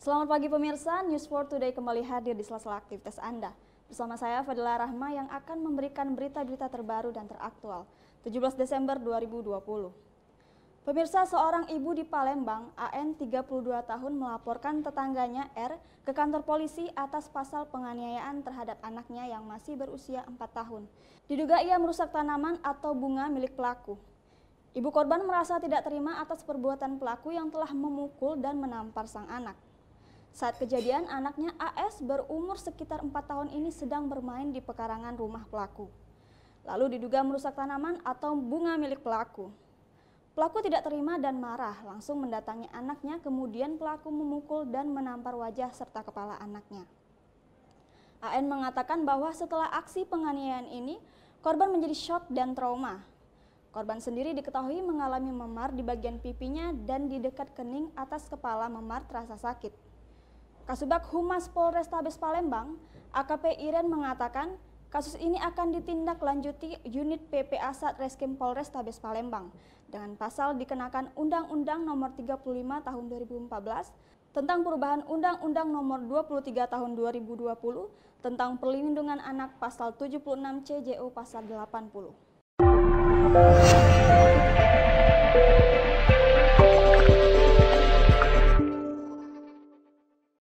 Selamat pagi pemirsa, News for Today kembali hadir di sela-sela aktivitas Anda. Bersama saya Fadila Rahma yang akan memberikan berita-berita terbaru dan teraktual 17 Desember 2020. Pemirsa, seorang ibu di Palembang, AN 32 tahun melaporkan tetangganya R ke kantor polisi atas pasal penganiayaan terhadap anaknya yang masih berusia 4 tahun. Diduga ia merusak tanaman atau bunga milik pelaku. Ibu korban merasa tidak terima atas perbuatan pelaku yang telah memukul dan menampar sang anak. Saat kejadian, anaknya AS berumur sekitar 4 tahun ini sedang bermain di pekarangan rumah pelaku. Lalu diduga merusak tanaman atau bunga milik pelaku. Pelaku tidak terima dan marah, langsung mendatangi anaknya, kemudian pelaku memukul dan menampar wajah serta kepala anaknya. AN mengatakan bahwa setelah aksi penganiayaan ini, korban menjadi shock dan trauma. Korban sendiri diketahui mengalami memar di bagian pipinya dan di dekat kening atas kepala memar terasa sakit. Kasubag Humas Polrestabes Palembang, AKP Iren mengatakan kasus ini akan ditindaklanjuti unit PPA Satreskrim Polrestabes Palembang dengan pasal dikenakan Undang-Undang Nomor 35 Tahun 2014 tentang perubahan Undang-Undang Nomor 23 Tahun 2020 tentang perlindungan anak pasal 76 CJO pasal 80.